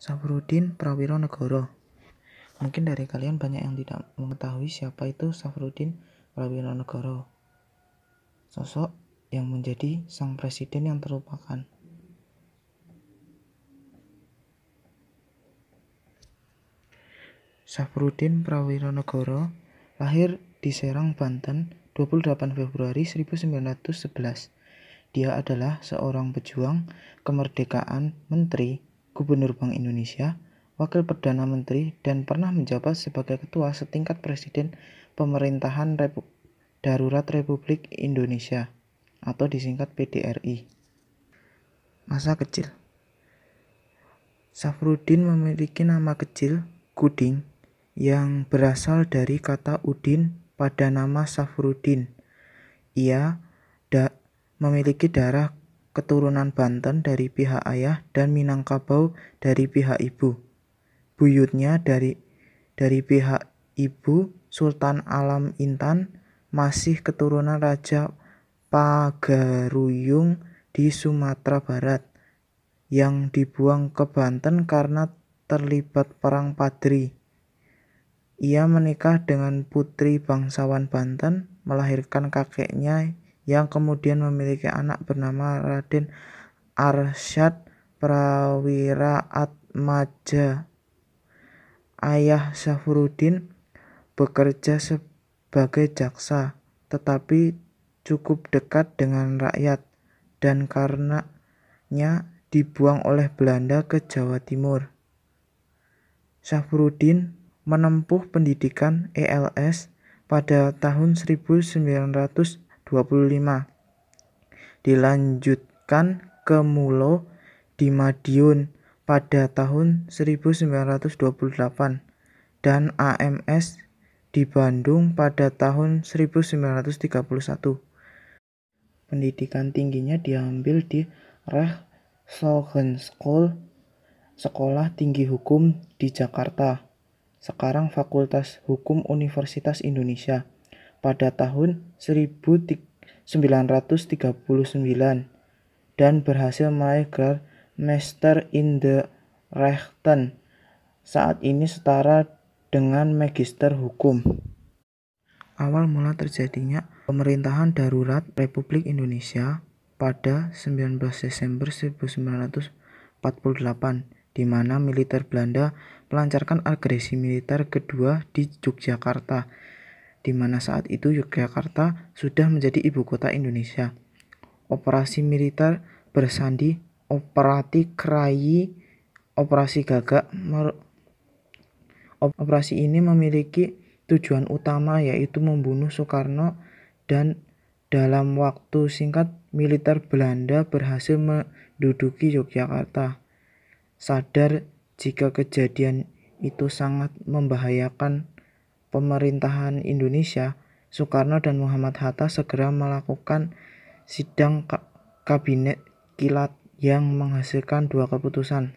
Safrudin Prawiro Negoro Mungkin dari kalian banyak yang tidak mengetahui siapa itu Safrudin Prawiro Negoro Sosok yang menjadi sang presiden yang terlupakan Safrudin Prawiro Negoro lahir di Serang, Banten 28 Februari 1911. Dia adalah seorang pejuang kemerdekaan menteri Gubernur Bank Indonesia, Wakil Perdana Menteri, dan pernah menjabat sebagai Ketua Setingkat Presiden Pemerintahan Repu Darurat Republik Indonesia atau disingkat PDRI. Masa kecil Safruddin memiliki nama kecil, Kuding, yang berasal dari kata Udin pada nama Safruddin. Ia da memiliki darah keturunan Banten dari pihak ayah dan Minangkabau dari pihak ibu. Buyutnya dari dari pihak ibu Sultan Alam Intan masih keturunan Raja Pagaruyung di Sumatera Barat yang dibuang ke Banten karena terlibat perang Padri. Ia menikah dengan putri bangsawan Banten, melahirkan kakeknya yang kemudian memiliki anak bernama Raden Arsyad Prawira Atmaja. Ayah Syafuruddin bekerja sebagai jaksa, tetapi cukup dekat dengan rakyat dan karenanya dibuang oleh Belanda ke Jawa Timur. Syafruddin menempuh pendidikan ELS pada tahun 1900 25. Dilanjutkan ke Mulo di Madiun pada tahun 1928 dan AMS di Bandung pada tahun 1931. Pendidikan tingginya diambil di Rechtshogen School, Sekolah Tinggi Hukum di Jakarta, sekarang Fakultas Hukum Universitas Indonesia pada tahun 1939 dan berhasil meraih gelar Master in the Rechten. Saat ini setara dengan Magister Hukum. Awal mula terjadinya pemerintahan darurat Republik Indonesia pada 19 Desember 1948 di mana militer Belanda melancarkan agresi militer kedua di Yogyakarta di mana saat itu Yogyakarta sudah menjadi ibu kota Indonesia. Operasi militer bersandi operasi Krayi operasi Gagak operasi ini memiliki tujuan utama yaitu membunuh Soekarno dan dalam waktu singkat militer Belanda berhasil menduduki Yogyakarta. Sadar jika kejadian itu sangat membahayakan pemerintahan Indonesia, Soekarno dan Muhammad Hatta segera melakukan sidang kabinet kilat yang menghasilkan dua keputusan.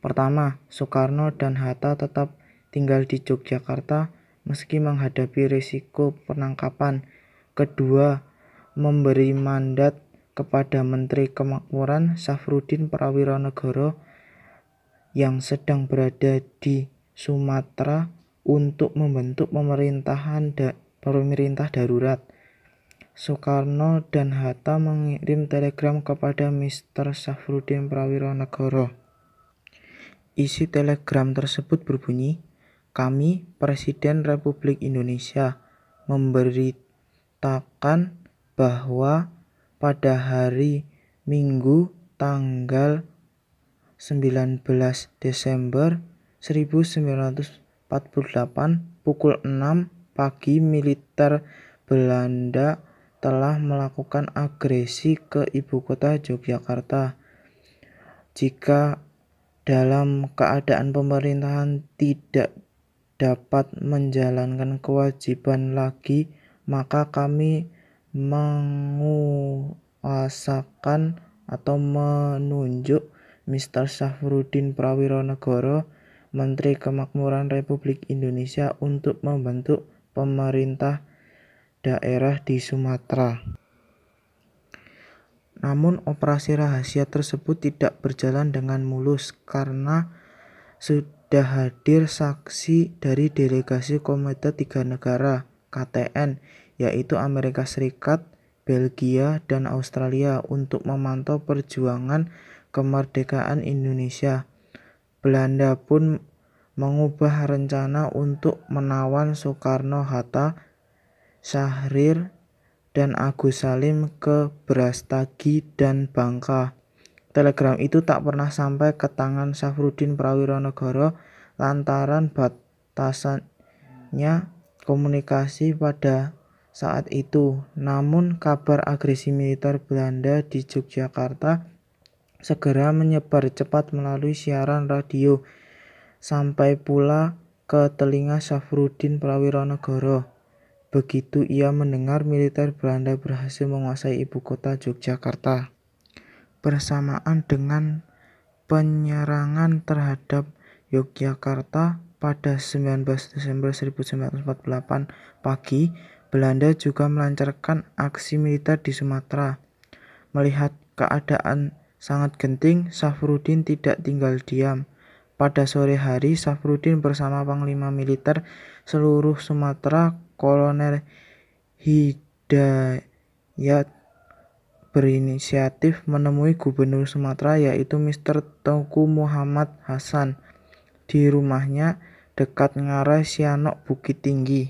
Pertama, Soekarno dan Hatta tetap tinggal di Yogyakarta meski menghadapi risiko penangkapan. Kedua, memberi mandat kepada Menteri Kemakmuran Safrudin Prawiranegoro yang sedang berada di Sumatera untuk membentuk pemerintahan da pemerintah darurat. Soekarno dan Hatta mengirim telegram kepada Mr. Safrudin Prawiranegara. Isi telegram tersebut berbunyi, "Kami, Presiden Republik Indonesia, memberitakan bahwa pada hari Minggu tanggal 19 Desember 1900 1948 pukul 6 pagi militer Belanda telah melakukan agresi ke ibu kota Yogyakarta. Jika dalam keadaan pemerintahan tidak dapat menjalankan kewajiban lagi, maka kami menguasakan atau menunjuk Mr. Syafruddin Prawironegoro Menteri Kemakmuran Republik Indonesia untuk membentuk pemerintah daerah di Sumatera. Namun operasi rahasia tersebut tidak berjalan dengan mulus karena sudah hadir saksi dari delegasi Komite Tiga Negara KTN yaitu Amerika Serikat, Belgia, dan Australia untuk memantau perjuangan kemerdekaan Indonesia Belanda pun mengubah rencana untuk menawan Soekarno-Hatta, Syahrir, dan Agus Salim ke Brastagi dan Bangka. Telegram itu tak pernah sampai ke tangan Safruddin Prawironegoro lantaran batasannya komunikasi pada saat itu. Namun kabar agresi militer Belanda di Yogyakarta segera menyebar cepat melalui siaran radio sampai pula ke telinga Syafruddin Prawironegoro. Begitu ia mendengar militer Belanda berhasil menguasai ibu kota Yogyakarta. Bersamaan dengan penyerangan terhadap Yogyakarta pada 19 Desember 1948 pagi, Belanda juga melancarkan aksi militer di Sumatera. Melihat keadaan sangat genting, Safrudin tidak tinggal diam. Pada sore hari, Safrudin bersama Panglima Militer seluruh Sumatera, Kolonel Hidayat berinisiatif menemui Gubernur Sumatera yaitu Mr. Tengku Muhammad Hasan di rumahnya dekat ngarai Sianok Bukit Tinggi.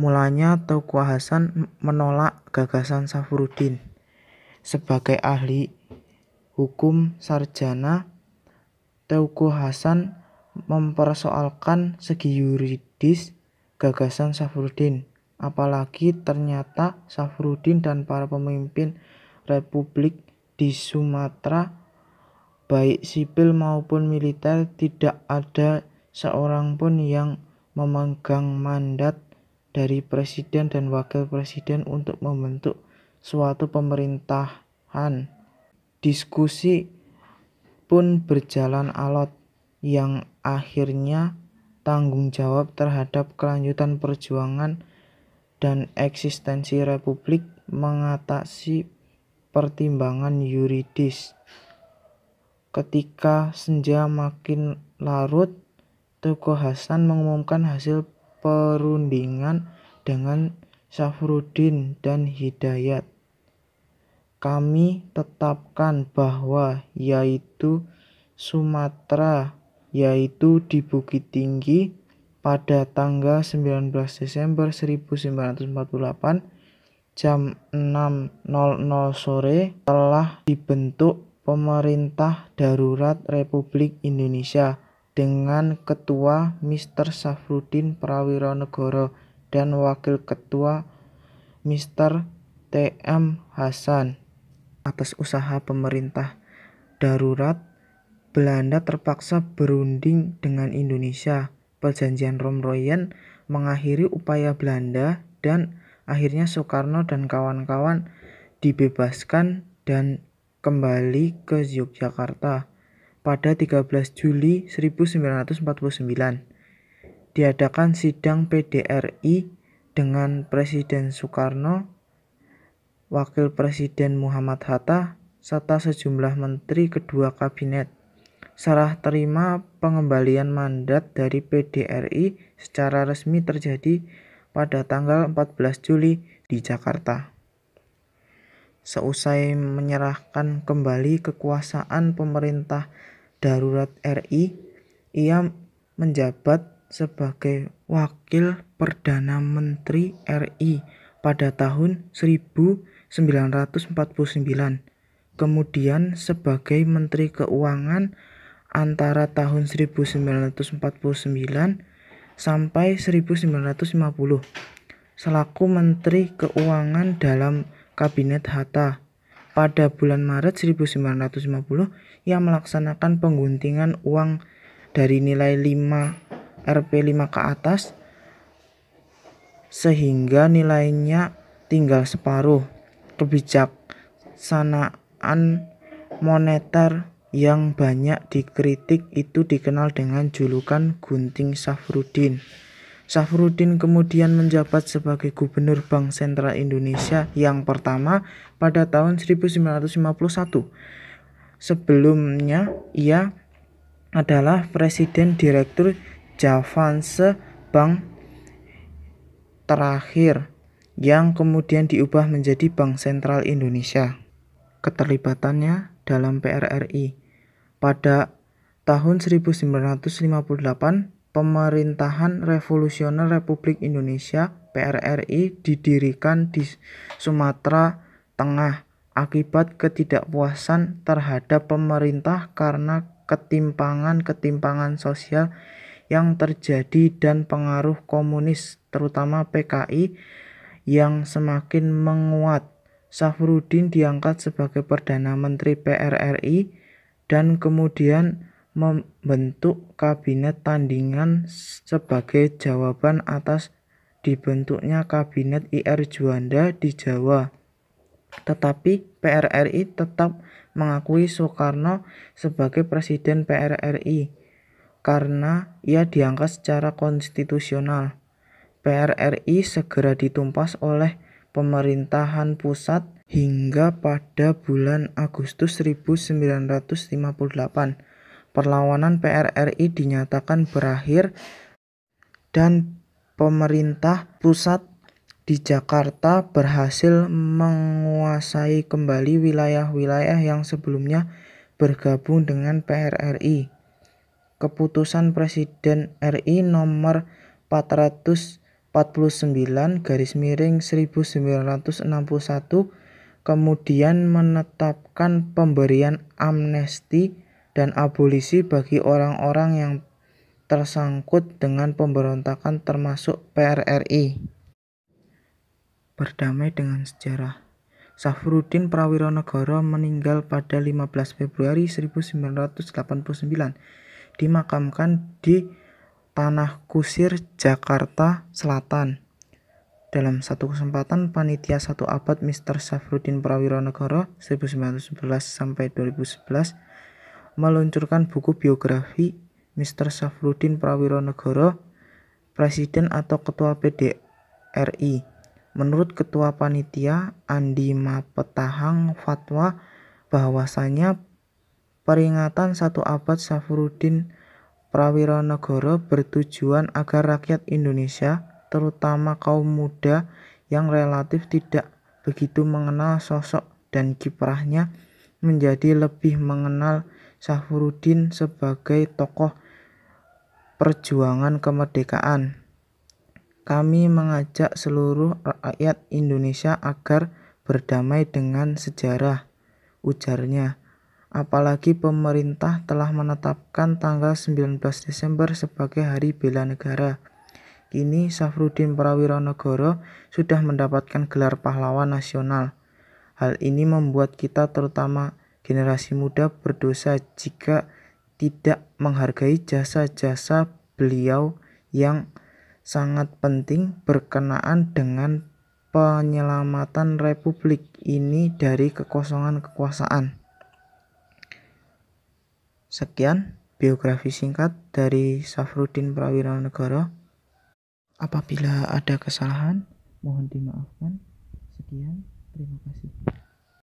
Mulanya Tengku Hasan menolak gagasan Safrudin sebagai ahli hukum sarjana, Teuku Hasan mempersoalkan segi yuridis gagasan Safruddin. Apalagi ternyata Safruddin dan para pemimpin republik di Sumatera baik sipil maupun militer tidak ada seorang pun yang memegang mandat dari presiden dan wakil presiden untuk membentuk suatu pemerintahan. Diskusi pun berjalan alot yang akhirnya tanggung jawab terhadap kelanjutan perjuangan dan eksistensi republik mengatasi pertimbangan yuridis. Ketika senja makin larut, Toko Hasan mengumumkan hasil perundingan dengan Safruddin dan Hidayat kami tetapkan bahwa yaitu Sumatera yaitu di Bukit Tinggi pada tanggal 19 Desember 1948 jam 6.00 sore telah dibentuk Pemerintah Darurat Republik Indonesia dengan Ketua Mr. Safrudin Prawironegoro dan Wakil Ketua Mr. T.M. Hasan atas usaha pemerintah darurat, Belanda terpaksa berunding dengan Indonesia. Perjanjian Romroyen mengakhiri upaya Belanda dan akhirnya Soekarno dan kawan-kawan dibebaskan dan kembali ke Yogyakarta pada 13 Juli 1949. Diadakan sidang PDRI dengan Presiden Soekarno Wakil Presiden Muhammad Hatta, serta sejumlah menteri kedua kabinet. Serah terima pengembalian mandat dari PDRI secara resmi terjadi pada tanggal 14 Juli di Jakarta. Seusai menyerahkan kembali kekuasaan pemerintah darurat RI, ia menjabat sebagai wakil perdana menteri RI pada tahun 1999 1949. kemudian sebagai Menteri Keuangan antara tahun 1949 sampai 1950 selaku Menteri Keuangan dalam Kabinet Hatta pada bulan Maret 1950 ia melaksanakan pengguntingan uang dari nilai 5 Rp5 ke atas sehingga nilainya tinggal separuh kebijaksanaan moneter yang banyak dikritik itu dikenal dengan julukan Gunting Safrudin. Safrudin kemudian menjabat sebagai Gubernur Bank Sentral Indonesia yang pertama pada tahun 1951. Sebelumnya ia adalah Presiden Direktur Javanse Bank terakhir yang kemudian diubah menjadi Bank Sentral Indonesia. Keterlibatannya dalam PRRI pada tahun 1958 Pemerintahan Revolusioner Republik Indonesia PRRI didirikan di Sumatera Tengah akibat ketidakpuasan terhadap pemerintah karena ketimpangan-ketimpangan sosial yang terjadi dan pengaruh komunis terutama PKI yang semakin menguat. Safrudin diangkat sebagai Perdana Menteri PRRI dan kemudian membentuk kabinet tandingan sebagai jawaban atas dibentuknya kabinet IR Juanda di Jawa. Tetapi PRRI tetap mengakui Soekarno sebagai presiden PRRI karena ia diangkat secara konstitusional. PRRI segera ditumpas oleh pemerintahan pusat hingga pada bulan Agustus 1958 perlawanan PRRI dinyatakan berakhir dan pemerintah pusat di Jakarta berhasil menguasai kembali wilayah-wilayah yang sebelumnya bergabung dengan PRRI. Keputusan Presiden RI nomor 400 49 garis miring 1961 kemudian menetapkan pemberian amnesti dan abolisi bagi orang-orang yang tersangkut dengan pemberontakan termasuk PRRI. Berdamai dengan sejarah. Safruddin Prawironegoro meninggal pada 15 Februari 1989. Dimakamkan di Tanah Kusir, Jakarta Selatan. Dalam satu kesempatan, panitia satu abad Mr. Safrudin Prawiro Negoro 1911 sampai 2011 meluncurkan buku biografi Mr. Safrudin Prawiro Negoro, Presiden atau Ketua PDRI. Menurut Ketua Panitia Andi Mapetahang fatwa bahwasanya peringatan satu abad Safrudin Prawira Negara bertujuan agar rakyat Indonesia, terutama kaum muda yang relatif tidak begitu mengenal sosok dan kiprahnya, menjadi lebih mengenal Syafuruddin sebagai tokoh perjuangan kemerdekaan. Kami mengajak seluruh rakyat Indonesia agar berdamai dengan sejarah, ujarnya apalagi pemerintah telah menetapkan tanggal 19 Desember sebagai Hari Bela Negara. Kini Safrudin Prawiranegoro sudah mendapatkan gelar pahlawan nasional. Hal ini membuat kita terutama generasi muda berdosa jika tidak menghargai jasa-jasa beliau yang sangat penting berkenaan dengan penyelamatan republik ini dari kekosongan kekuasaan. Sekian biografi singkat dari Safrudin Prawira Negara. Apabila ada kesalahan, mohon dimaafkan. Sekian, terima kasih.